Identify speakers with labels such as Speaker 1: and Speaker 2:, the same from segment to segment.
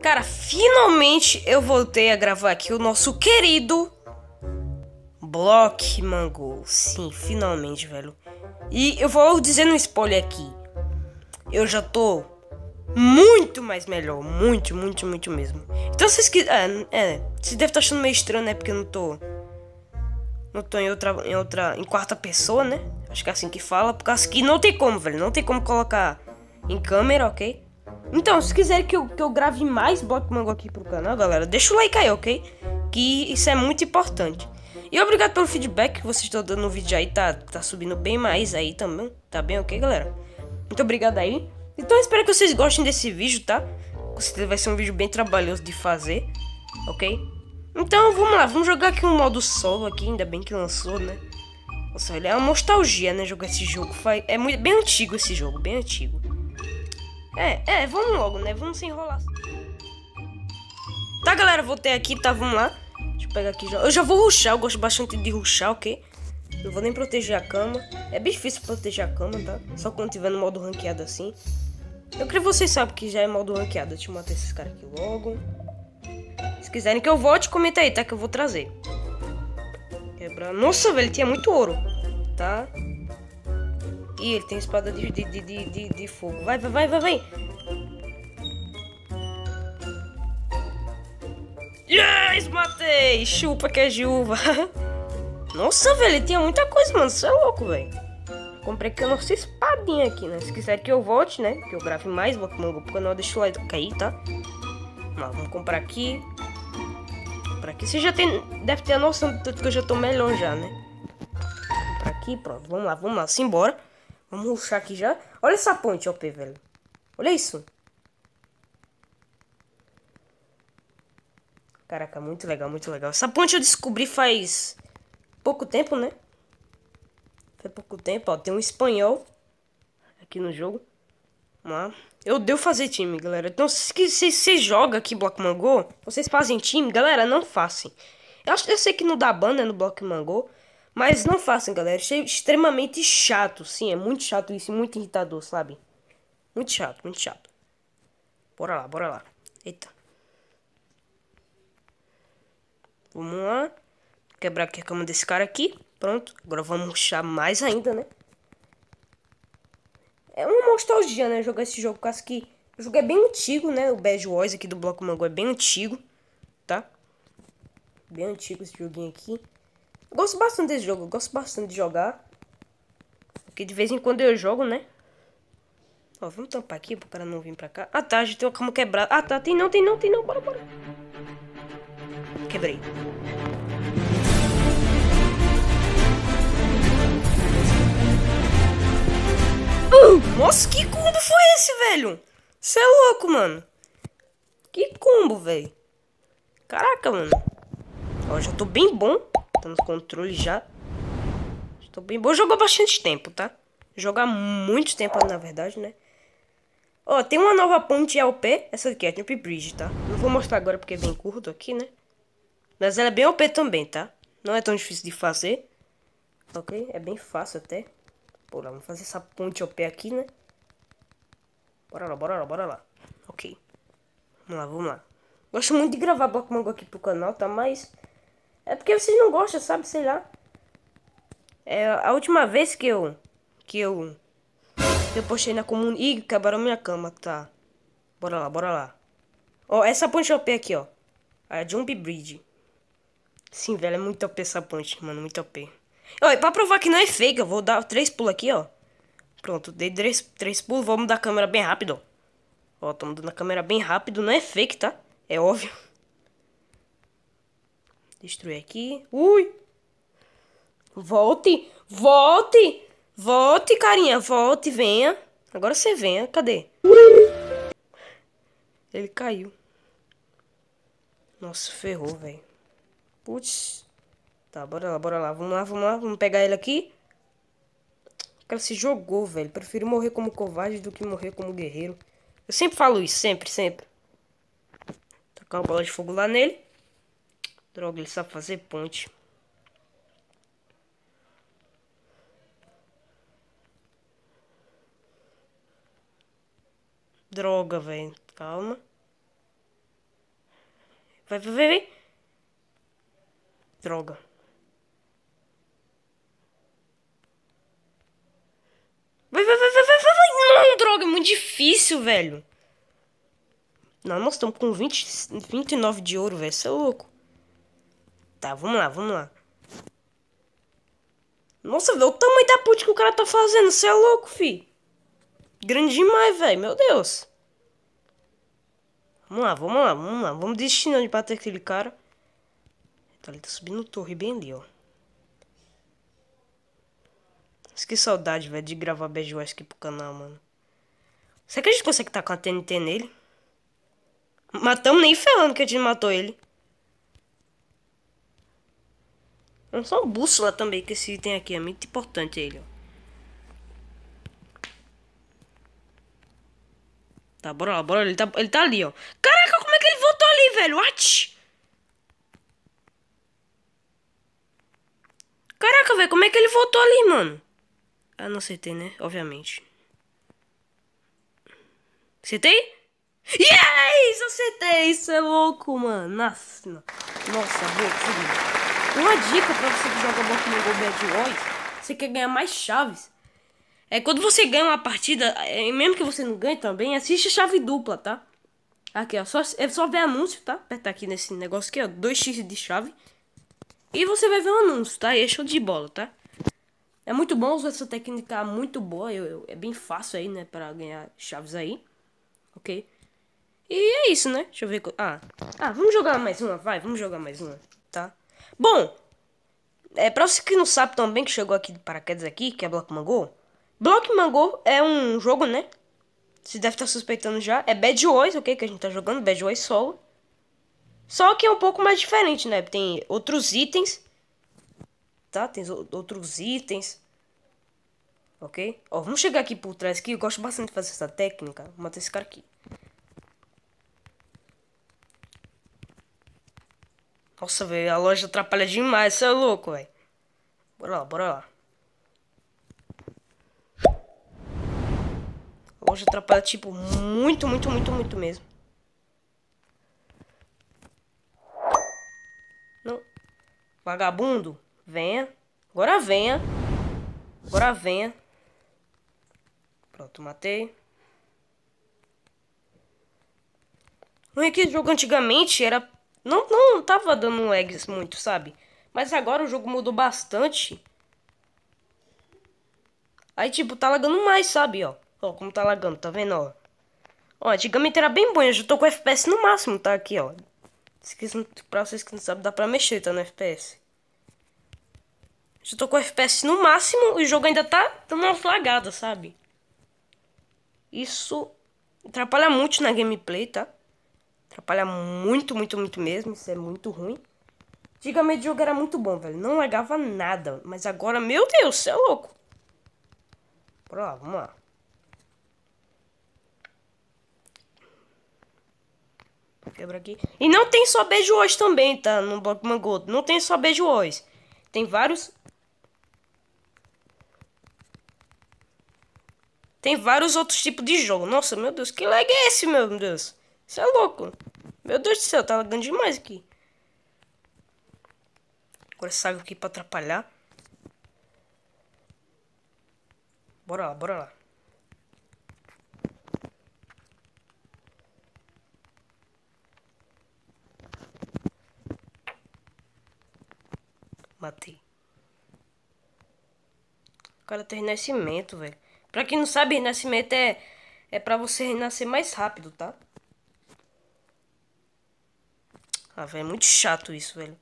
Speaker 1: Cara, finalmente eu voltei a gravar aqui o nosso querido Block Mango. Sim, finalmente, velho. E eu vou dizer um spoiler aqui. Eu já tô muito mais melhor. Muito, muito, muito mesmo. Então vocês que. É, ah, é, vocês devem estar tá achando meio estranho, né? Porque eu não tô. Não tô em outra. Em outra. Em quarta pessoa, né? Acho que é assim que fala. Por causa que não tem como, velho. Não tem como colocar em câmera, ok? Então, se quiser que eu, que eu grave mais Bloco Mango aqui pro canal, galera, deixa o like aí, ok? Que isso é muito importante. E obrigado pelo feedback que vocês estão dando no vídeo aí, tá, tá subindo bem mais aí também, tá bem ok, galera? Muito obrigado aí. Então espero que vocês gostem desse vídeo, tá? Com vai ser um vídeo bem trabalhoso de fazer, ok? Então vamos lá, vamos jogar aqui um modo solo aqui, ainda bem que lançou, né? Nossa, olha, é uma nostalgia, né, jogar esse jogo. É muito, bem antigo esse jogo, bem antigo. É, é, vamos logo, né? Vamos se enrolar. Tá, galera, voltei aqui, tá? Vamos lá. Deixa eu pegar aqui já. Eu já vou ruxar, eu gosto bastante de ruxar, ok? Não vou nem proteger a cama. É bem difícil proteger a cama, tá? Só quando tiver no modo ranqueado assim. Eu creio que vocês sabem que já é modo ranqueado. Deixa eu matar esses caras aqui logo. Se quiserem que eu volte, comenta aí, tá? Que eu vou trazer. Quebrar. Nossa, velho, tinha muito ouro. Tá? E ele tem espada de, de, de, de, de fogo. Vai, vai, vai, vai, vai. Yes, matei! Chupa que é juva. Nossa, velho, tinha muita coisa, mano. Você é louco, velho. Comprei que a nossa espadinha aqui, né? Se quiser que eu volte, né? Que eu grave mais, vou pro canal, deixa o like cair, tá? lá, vamos comprar aqui. Pra aqui. Você já tem. Deve ter a noção de tudo que eu já tô melhor já, né? Comprar aqui, pronto. Vamos lá, vamos lá, simbora. Vamos ruxar aqui já. Olha essa ponte, OP, velho. Olha isso. Caraca, muito legal, muito legal. Essa ponte eu descobri faz pouco tempo, né? Faz pouco tempo, ó. Tem um espanhol aqui no jogo. Vamos lá. Eu odeio fazer time, galera. Então, se você joga aqui Bloco Mango, vocês fazem time, galera, não façam. Eu, acho, eu sei que não dá banda né, no Bloco Mango, mas não façam, galera. Achei é extremamente chato. Sim, é muito chato isso. Muito irritador, sabe? Muito chato, muito chato. Bora lá, bora lá. Eita. Vamos lá. Quebrar aqui a cama desse cara aqui. Pronto. Agora vamos ruxar mais ainda, né? É uma nostalgia, né? Jogar esse jogo. quase que o jogo é bem antigo, né? O Bad Wars aqui do Bloco Mango é bem antigo. Tá? Bem antigo esse joguinho aqui. Eu gosto bastante desse jogo, gosto bastante de jogar. Porque de vez em quando eu jogo, né? Ó, vamos tampar aqui pro cara não vir pra cá. Ah, tá, a gente tem uma cama quebrada. Ah, tá, tem não, tem não, tem não. Bora, bora. Quebrei. Uh, nossa, que combo foi esse, velho? Você é louco, mano. Que combo, velho. Caraca, mano. Ó, já tô bem bom tá no controle já. Estou bem bom. Jogou bastante tempo, tá? Jogar muito tempo, na verdade, né? Ó, tem uma nova ponte OP. Essa aqui é a Jump Bridge, tá? Não vou mostrar agora porque é bem curto aqui, né? Mas ela é bem OP também, tá? Não é tão difícil de fazer. Ok? É bem fácil até. Pô, vamos fazer essa ponte OP aqui, né? Bora lá, bora lá, bora lá. Ok. Vamos lá, vamos lá. Gosto muito de gravar Pokémon aqui pro canal, tá? Mas é porque vocês não gostam, sabe? Sei lá. É a última vez que eu. Que eu. Que eu postei na comunidade, Ih, quebraram minha cama, tá. Bora lá, bora lá. Ó, oh, essa ponte OP aqui, ó. A Jump Bridge. Sim, velho, é muito OP essa ponte, mano. Muito OP. Olha, pra provar que não é fake, eu vou dar três pulos aqui, ó. Pronto, dei três, três pulos. Vou mudar a câmera bem rápido, ó. Ó, tô mudando a câmera bem rápido. Não é fake, tá? É óbvio. Destruir aqui. Ui! Volte! Volte! Volte, carinha! Volte, venha! Agora você venha. Cadê? Ele caiu. Nossa, ferrou, velho. Putz. Tá, bora lá, bora lá. Vamos lá, vamos lá. Vamos pegar ele aqui. O cara se jogou, velho. Prefiro morrer como covarde do que morrer como guerreiro. Eu sempre falo isso, sempre, sempre. Tocar uma bola de fogo lá nele. Droga, ele sabe fazer ponte. Droga, velho. Calma. Vai, vai, vai, vai. Droga. Vai, vai, vai, vai, vai, vai, Não, droga, é muito difícil, velho. Não, nós estamos com 20, 29 de ouro, velho. Isso é louco. Tá, vamos lá, vamos lá. Nossa, velho, o tamanho da putz que o cara tá fazendo. Você é louco, fi. Grande demais, velho. Meu Deus. Vamos lá, vamos lá, vamos lá. Vamos desistir de bater aquele cara. Ele tá, tá subindo torre bem ali, ó. Mas que saudade, velho, de gravar BGOS aqui pro canal, mano. Será que tá a gente consegue tacar a TNT nele? Matamos nem ferrando que a gente matou ele. Não é só bússola também que esse item aqui é muito importante ele. Ó. Tá, bora lá, bora. Ele tá, ele tá ali, ó. Caraca, como é que ele voltou ali, velho? What? Caraca, velho, como é que ele voltou ali, mano? Ah, não acertei, né? Obviamente. Acertei? Yes! Acertei! Isso é louco, mano. Nossa, nossa, boa, filho. Uma dica pra você que joga o Go Bad Boys, você quer ganhar mais chaves. É quando você ganha uma partida, é, mesmo que você não ganhe também, assiste chave dupla, tá? Aqui, ó, só, é só ver anúncio, tá? Apertar aqui nesse negócio aqui, ó, 2x de chave. E você vai ver o um anúncio, tá? E é show de bola, tá? É muito bom usar essa técnica, muito boa. Eu, eu, é bem fácil aí, né? Pra ganhar chaves aí. Ok? E é isso, né? Deixa eu ver. Ah, ah vamos jogar mais uma, vai. Vamos jogar mais uma. Bom, é para você que não sabe também que chegou aqui de paraquedas aqui, que é Block Mango. Block Mango é um jogo, né? Você deve estar tá suspeitando já. É Bad Boys, ok? Que a gente tá jogando, Bad Boys solo. Só que é um pouco mais diferente, né? Tem outros itens. Tá? Tem outros itens. Ok? Ó, vamos chegar aqui por trás aqui. Eu gosto bastante de fazer essa técnica. Vou matar esse cara aqui. Nossa, velho, a loja atrapalha demais, você é louco, velho. Bora lá, bora lá. A loja atrapalha, tipo, muito, muito, muito, muito mesmo. Não. Vagabundo, venha. Agora venha. Agora venha. Pronto, matei. Não é que jogo antigamente era não, não, não tava dando lags muito, sabe? Mas agora o jogo mudou bastante. Aí, tipo, tá lagando mais, sabe, ó. Ó, como tá lagando, tá vendo, ó. Ó, antigamente era bem bom, eu já tô com FPS no máximo, tá aqui, ó. pra vocês que não sabem, dá pra mexer, tá no FPS. Já tô com FPS no máximo e o jogo ainda tá dando uma flagada, sabe? Isso atrapalha muito na gameplay, tá? Atrapalha muito, muito, muito mesmo. Isso é muito ruim. Antigamente o jogo era muito bom, velho. Não largava nada. Mas agora, meu Deus, você é louco. Bora lá, vamos lá. Quebra aqui. E não tem só beijo hoje também, tá? No Pokémon Gold. Não tem só beijo hoje. Tem vários... Tem vários outros tipos de jogo. Nossa, meu Deus. Que lag é esse, meu Deus? Você é louco. Meu Deus do céu, tá lagando demais aqui. Agora sabe o que pra atrapalhar. Bora lá, bora lá. Matei. O cara tem renascimento, velho. Pra quem não sabe, renascimento é, é pra você renascer mais rápido, tá? Ah, velho, é muito chato isso, velho.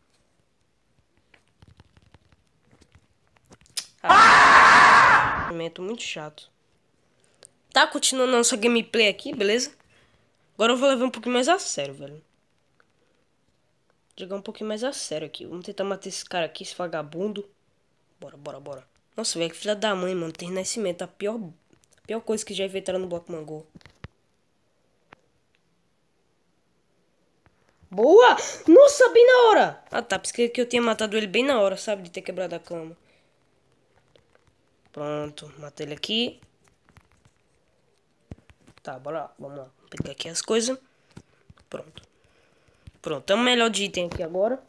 Speaker 1: Ah, ah! Momento muito chato. Tá continuando a nossa gameplay aqui, beleza? Agora eu vou levar um pouquinho mais a sério, velho. Jogar um pouquinho mais a sério aqui. Vamos tentar matar esse cara aqui, esse vagabundo. Bora, bora, bora. Nossa, velho, que filha da mãe, mano. ter nascimento. A pior, a pior coisa que já inventaram no Bloco Mangô. Boa! Nossa, bem na hora! Ah tá, pensei que eu tinha matado ele bem na hora, sabe? De ter quebrado a cama. Pronto, matei ele aqui. Tá, bora lá, vamos lá. Pegar aqui as coisas. Pronto. Pronto, é o melhor de item aqui agora.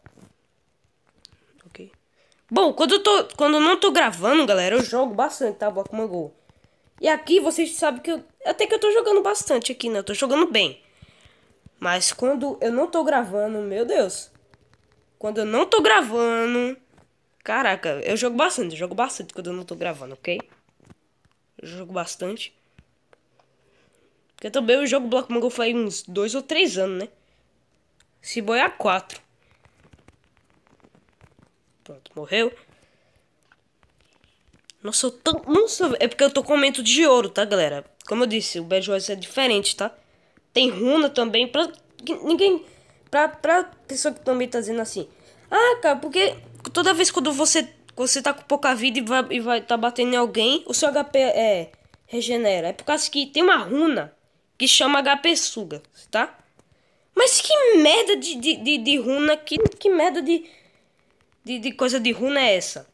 Speaker 1: Ok. Bom, quando eu, tô, quando eu não tô gravando, galera, eu jogo bastante, tá? Bakuma Go. E aqui vocês sabem que eu... Até que eu tô jogando bastante aqui, né? Eu tô jogando bem. Mas quando eu não tô gravando, meu Deus. Quando eu não tô gravando. Caraca, eu jogo bastante, eu jogo bastante quando eu não tô gravando, ok? Eu jogo bastante. Porque também eu jogo Bloco Mango faz uns dois ou três anos, né? Se boiar é quatro. Pronto, morreu. Nossa, eu tão... Nossa, é porque eu tô com aumento de ouro, tá, galera? Como eu disse, o Bad é diferente, tá? Tem runa também. Pra ninguém. Pra, pra pessoa que também tá dizendo assim. Ah, cara, porque toda vez quando você, você tá com pouca vida e vai, e vai tá batendo em alguém, o seu HP é. regenera. É por causa que tem uma runa que chama HP suga, tá? Mas que merda de, de, de, de runa, que, que merda de, de, de coisa de runa é essa?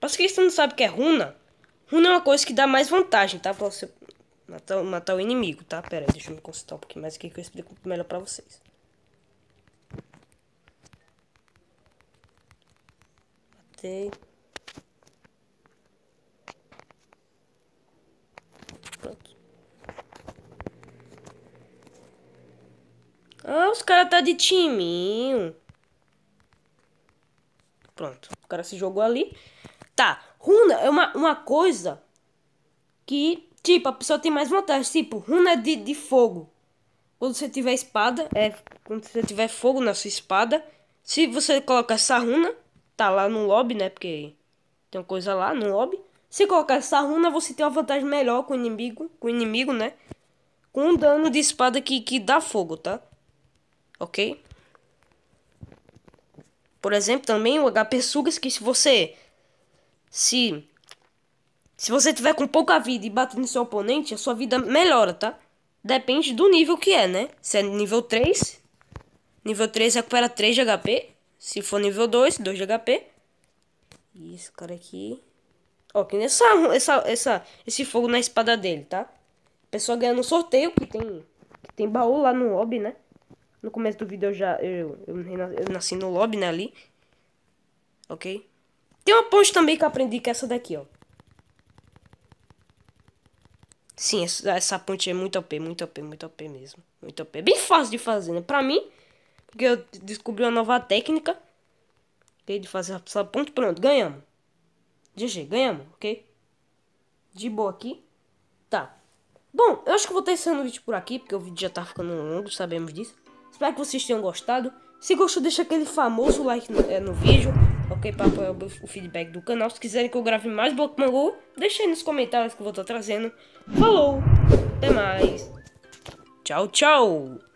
Speaker 1: Parece que você não sabe o que é runa. Runa é uma coisa que dá mais vantagem, tá? Pra você Matar, matar o é inimigo, tá? Pera aí, deixa eu me consultar um pouquinho mais aqui que eu explico melhor pra vocês. Matei. Pronto. Ah, os caras tá de timinho. Pronto, o cara se jogou ali. Tá, runa é uma, uma coisa que Tipo, a pessoa tem mais vantagem Tipo, runa de, de fogo. Quando você tiver espada, é. Quando você tiver fogo na sua espada, se você colocar essa runa, tá lá no lobby, né? Porque tem uma coisa lá no lobby. Se colocar essa runa, você tem uma vantagem melhor com o inimigo, com o inimigo, né? Com um dano de espada que, que dá fogo, tá? Ok? Por exemplo, também o HP Sugas, que se você se se você tiver com pouca vida e bater no seu oponente, a sua vida melhora, tá? Depende do nível que é, né? Se é nível 3, nível 3 recupera 3 de HP. Se for nível 2, 2 de HP. E esse cara aqui... Ó, que nessa, essa, essa, esse fogo na espada dele, tá? Pessoal pessoa ganha no sorteio, que tem, que tem baú lá no lobby, né? No começo do vídeo eu já... Eu, eu, eu nasci no lobby, né, ali. Ok? Tem uma ponte também que eu aprendi que é essa daqui, ó. Sim, essa, ponte é muito OP, muito OP, muito OP mesmo. Muito OP. Bem fácil de fazer, né? Pra mim, porque eu descobri uma nova técnica. De fazer essa ponte, pronto, ganhamos. GG, ganhamos, ok? De boa aqui. Tá. Bom, eu acho que vou estar o vídeo por aqui, porque o vídeo já tá ficando longo, sabemos disso. Espero que vocês tenham gostado. Se gostou, deixa aquele famoso like no, é, no vídeo ok? papo apoiar é o feedback do canal. Se quiserem que eu grave mais Blockmango, deixem nos comentários que eu vou estar trazendo. Falou, até mais. Tchau, tchau.